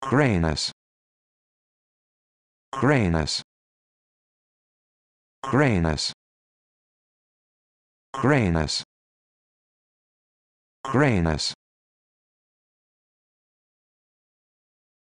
grayness grayness grayness grayness grayness